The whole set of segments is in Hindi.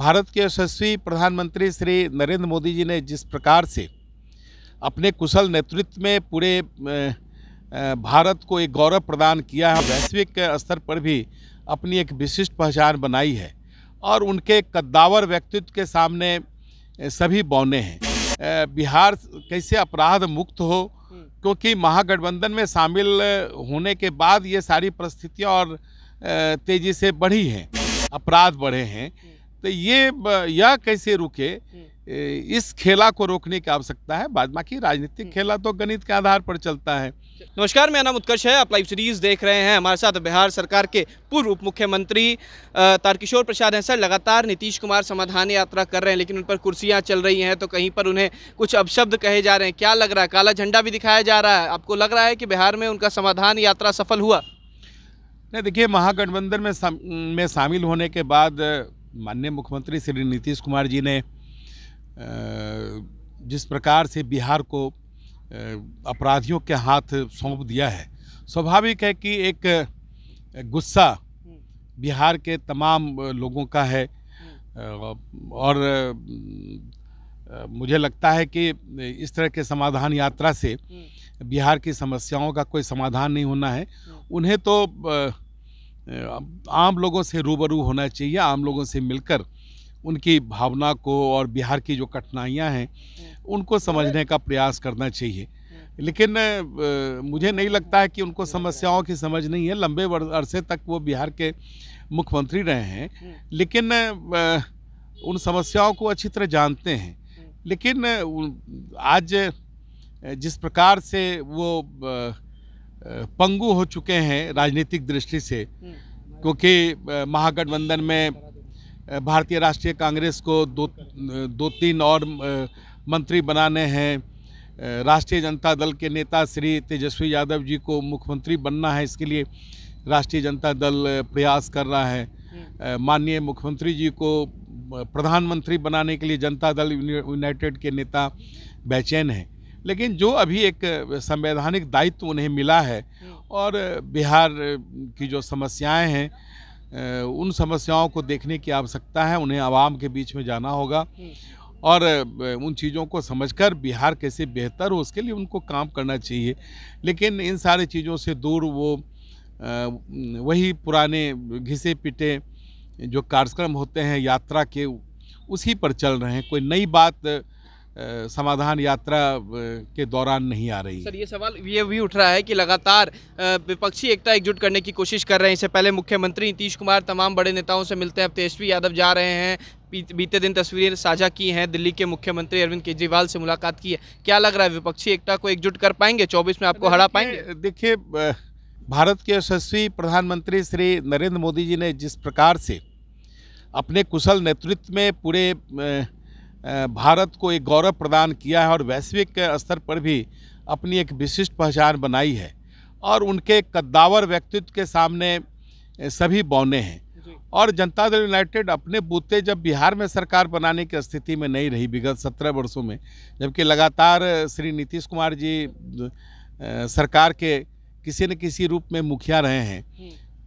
भारत के यशस्वी प्रधानमंत्री श्री नरेंद्र मोदी जी ने जिस प्रकार से अपने कुशल नेतृत्व में पूरे भारत को एक गौरव प्रदान किया है वैश्विक स्तर पर भी अपनी एक विशिष्ट पहचान बनाई है और उनके कद्दावर व्यक्तित्व के सामने सभी बौने हैं बिहार कैसे अपराध मुक्त हो हम्म। क्योंकि महागठबंधन में शामिल होने के बाद ये सारी परिस्थितियाँ और तेज़ी से बढ़ी हैं अपराध बढ़े हैं हम्म। तो ये यह कैसे रुके हम्म। इस खेला को रोकने की आवश्यकता है बाद बाकी राजनीतिक हम्म। खेला तो गणित के आधार पर चलता है नमस्कार मेरा नाम उत्कर्ष है आप लाइव सीरीज देख रहे हैं हमारे साथ बिहार सरकार के पूर्व उप मुख्यमंत्री तारकिशोर प्रसाद हैं सर लगातार नीतीश कुमार समाधान यात्रा कर रहे हैं लेकिन उन पर कुर्सियां चल रही हैं तो कहीं पर उन्हें कुछ अपशब्द कहे जा रहे हैं क्या लग रहा है काला झंडा भी दिखाया जा रहा है आपको लग रहा है कि बिहार में उनका समाधान यात्रा सफल हुआ नहीं देखिए महागठबंधन में शामिल होने के बाद माननीय मुख्यमंत्री श्री नीतीश कुमार जी ने जिस प्रकार से बिहार को अपराधियों के हाथ सौंप दिया है स्वाभाविक है कि एक गुस्सा बिहार के तमाम लोगों का है और मुझे लगता है कि इस तरह के समाधान यात्रा से बिहार की समस्याओं का कोई समाधान नहीं होना है उन्हें तो आम लोगों से रूबरू होना चाहिए आम लोगों से मिलकर उनकी भावना को और बिहार की जो कठिनाइयां हैं हम्म। उनको समझने का प्रयास करना चाहिए हम्म। लेकिन मुझे नहीं लगता है कि उनको हम्म। समस्याओं की समझ नहीं है लंबे अरसे तक वो बिहार के मुख्यमंत्री रहे हैं लेकिन उन समस्याओं को अच्छी तरह जानते हैं लेकिन आज जिस प्रकार से वो पंगु हो चुके हैं राजनीतिक दृष्टि से हम्म। क्योंकि महागठबंधन में भारतीय राष्ट्रीय कांग्रेस को दो दो तीन और मंत्री बनाने हैं राष्ट्रीय जनता दल के नेता श्री तेजस्वी यादव जी को मुख्यमंत्री बनना है इसके लिए राष्ट्रीय जनता दल प्रयास कर रहा है हम्म। माननीय मुख्यमंत्री जी को प्रधानमंत्री बनाने के लिए जनता दल यूनाइटेड के नेता बेचैन हैं लेकिन जो अभी एक संवैधानिक दायित्व उन्हें मिला है हम्म। और बिहार की जो समस्याएं हैं उन समस्याओं को देखने की आवश्यकता है उन्हें आवाम के बीच में जाना होगा हम्म। और उन चीज़ों को समझकर बिहार कैसे बेहतर हो उसके लिए उनको काम करना चाहिए लेकिन इन सारे चीज़ों से दूर वो वही पुराने घिसे पिटे जो कार्यक्रम होते हैं यात्रा के उसी पर चल रहे हैं कोई नई बात समाधान यात्रा के दौरान नहीं आ रही सर ये सवाल ये भी उठ रहा है कि लगातार विपक्षी एकता एकजुट करने की कोशिश कर रहे हैं इससे पहले मुख्यमंत्री नीतीश कुमार तमाम बड़े नेताओं से मिलते हैं अब तेजस्वी तो यादव जा रहे हैं बीते दिन तस्वीरें साझा की हैं दिल्ली के मुख्यमंत्री अरविंद केजरीवाल से मुलाकात की है क्या लग रहा है विपक्षी एकता को एकजुट कर पाएंगे चौबीस में आपको हरा पाएंगे देखिए भारत के यशस्वी प्रधानमंत्री श्री नरेंद्र मोदी जी ने जिस प्रकार से अपने कुशल नेतृत्व में पूरे भारत को एक गौरव प्रदान किया है और वैश्विक स्तर पर भी अपनी एक विशिष्ट पहचान बनाई है और उनके कद्दावर व्यक्तित्व के सामने सभी बौने हैं और जनता दल यूनाइटेड अपने बूते जब बिहार में सरकार बनाने की स्थिति में नहीं रही विगत सत्रह वर्षों में जबकि लगातार श्री नीतीश कुमार जी सरकार के किसी न किसी रूप में मुखिया रहे हैं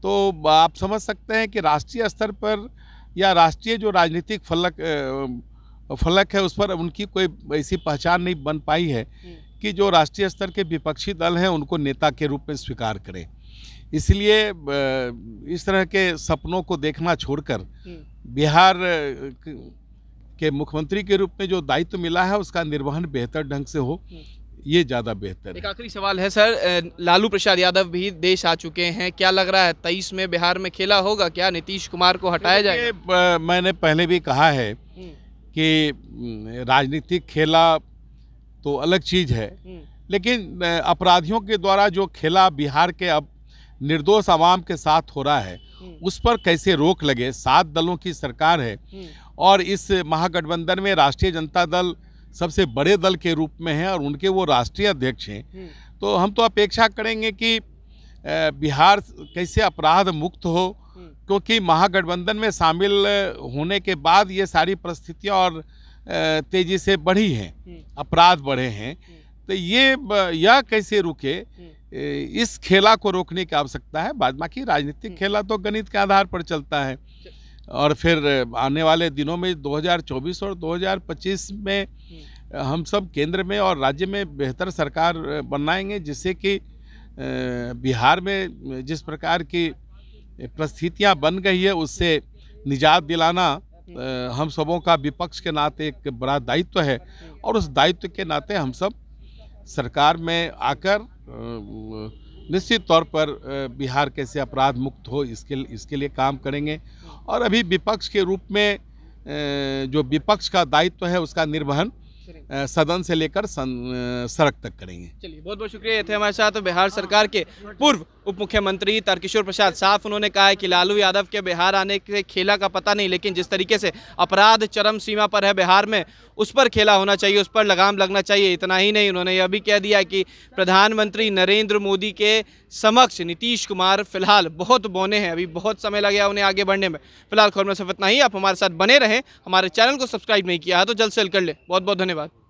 तो आप समझ सकते हैं कि राष्ट्रीय स्तर पर या राष्ट्रीय जो राजनीतिक फलक फलक है उस पर उनकी कोई ऐसी पहचान नहीं बन पाई है हम्म। कि जो राष्ट्रीय स्तर के विपक्षी दल हैं उनको नेता के रूप में स्वीकार करें इसलिए इस तरह के सपनों को देखना छोड़कर हम्म। बिहार के मुख्यमंत्री के रूप में जो दायित्व मिला है उसका निर्वहन बेहतर ढंग से हो हम्म। ये ज़्यादा बेहतर एक आखिरी सवाल है सर लालू प्रसाद यादव भी देश आ चुके हैं क्या लग रहा है तेईस में बिहार में खेला होगा क्या नीतीश कुमार को हटाया जाए मैंने पहले भी कहा है कि राजनीतिक खेला तो अलग चीज़ है हम्म। लेकिन अपराधियों के द्वारा जो खेला बिहार के अब निर्दोष आवाम के साथ हो रहा है हम्म। उस पर कैसे रोक लगे सात दलों की सरकार है हम्म। और इस महागठबंधन में राष्ट्रीय जनता दल सबसे बड़े दल के रूप में है और उनके वो राष्ट्रीय अध्यक्ष हैं तो हम तो अपेक्षा करेंगे कि बिहार कैसे अपराध मुक्त हो हम्म। क्योंकि महागठबंधन में शामिल होने के बाद ये सारी परिस्थितियाँ और तेजी से बढ़ी हैं हम्म। अपराध बढ़े हैं हम्म। तो ये यह कैसे रुके इस खेला को रोकने की आवश्यकता है भाजपा की राजनीतिक खेला तो गणित के आधार पर चलता है और फिर आने वाले दिनों में 2024 और 2025 में हम सब केंद्र में और राज्य में बेहतर सरकार बनाएंगे जिससे कि बिहार में जिस प्रकार की परिस्थितियाँ बन गई है उससे निजात दिलाना हम सबों का विपक्ष के नाते एक बड़ा दायित्व है और उस दायित्व के नाते हम सब सरकार में आकर निश्चित तौर पर बिहार कैसे अपराध मुक्त हो इसके इसके लिए काम करेंगे और अभी विपक्ष के रूप में जो विपक्ष का दायित्व है उसका निर्वहन सदन से लेकर सड़क तक करेंगे चलिए बहुत बहुत शुक्रिया थे हमारे साथ बिहार सरकार के पूर्व उप मुख्यमंत्री तारकिशोर प्रसाद साफ उन्होंने कहा है कि लालू यादव के बिहार आने के खेला का पता नहीं लेकिन जिस तरीके से अपराध चरम सीमा पर है बिहार में उस पर खेला होना चाहिए उस पर लगाम लगना चाहिए इतना ही नहीं उन्होंने यह भी कह दिया कि प्रधानमंत्री नरेंद्र मोदी के समक्ष नीतीश कुमार फिलहाल बहुत बोने हैं अभी बहुत समय लगे उन्हें आगे बढ़ने में फिलहाल खबर में सिर्फ इतना ही आप हमारे साथ बने रहें हमारे चैनल को सब्सक्राइब नहीं किया है तो जल्द से जल्द कर लें बहुत बहुत धन्यवाद